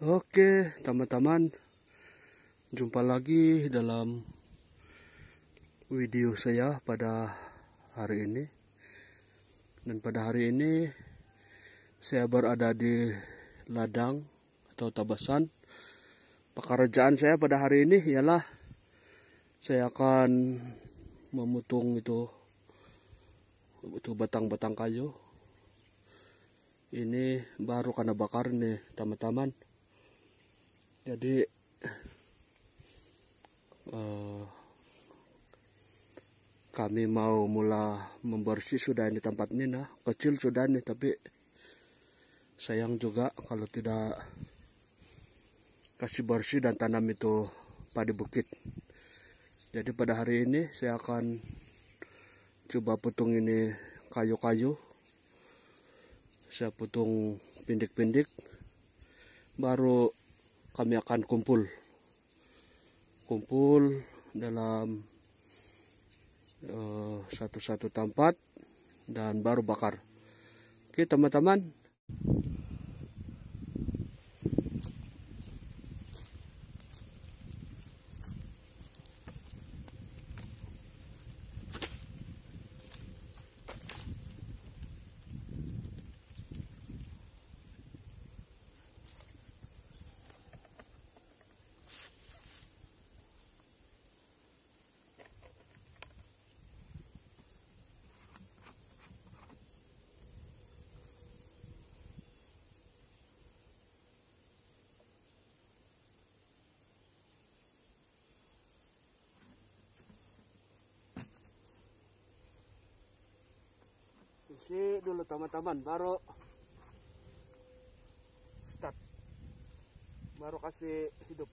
Oke, teman-teman, jumpa lagi dalam video saya pada hari ini. Dan pada hari ini saya berada di ladang atau tabasan. Pekerjaan saya pada hari ini ialah saya akan memutung itu itu batang-batang kayu. Ini baru karena bakar nih, teman-teman jadi uh, kami mau mula membersih sudah ini tempat ini, nah kecil sudah nih tapi sayang juga kalau tidak kasih bersih dan tanam itu pada bukit jadi pada hari ini saya akan coba putung ini kayu-kayu saya putung pindik-pindik baru kami akan kumpul kumpul dalam eh, satu-satu uh, tempat dan baru bakar oke teman-teman isi dulu teman-teman baru start baru kasih hidup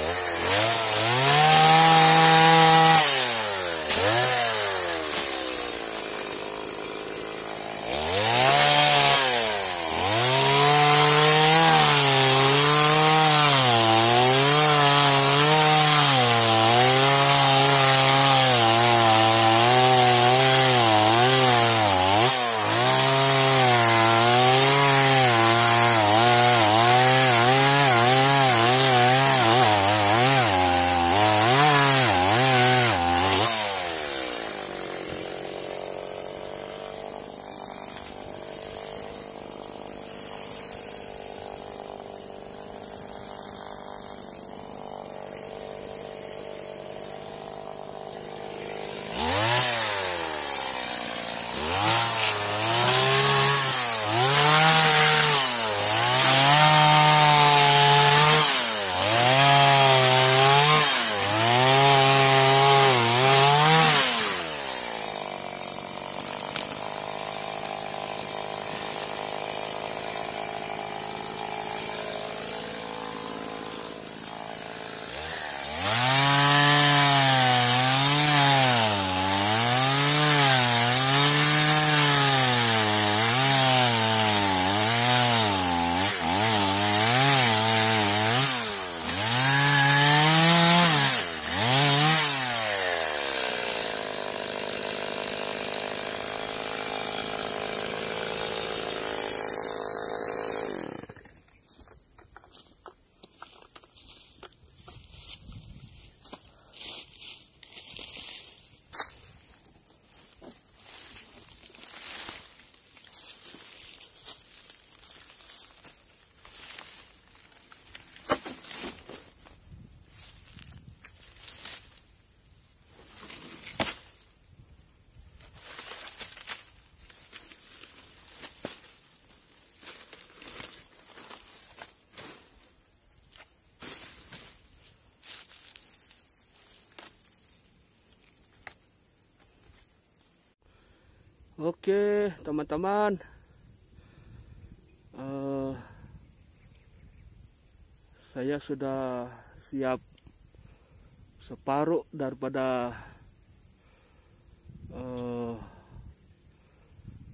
Yeah. Oke teman-teman uh, Saya sudah siap Separuh daripada uh,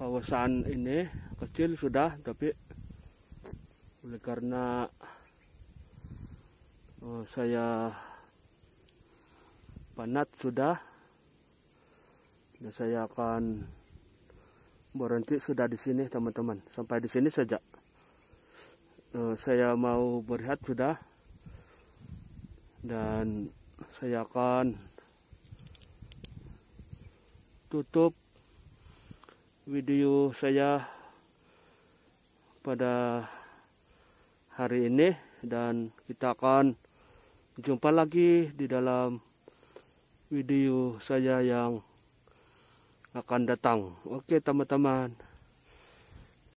Kawasan ini Kecil sudah tapi Oleh karena uh, Saya Panat sudah Dan saya akan berhenti sudah di sini teman-teman sampai di sini saja uh, saya mau berehat sudah dan saya akan tutup video saya pada hari ini dan kita akan jumpa lagi di dalam video saya yang akan datang. Oke teman-teman.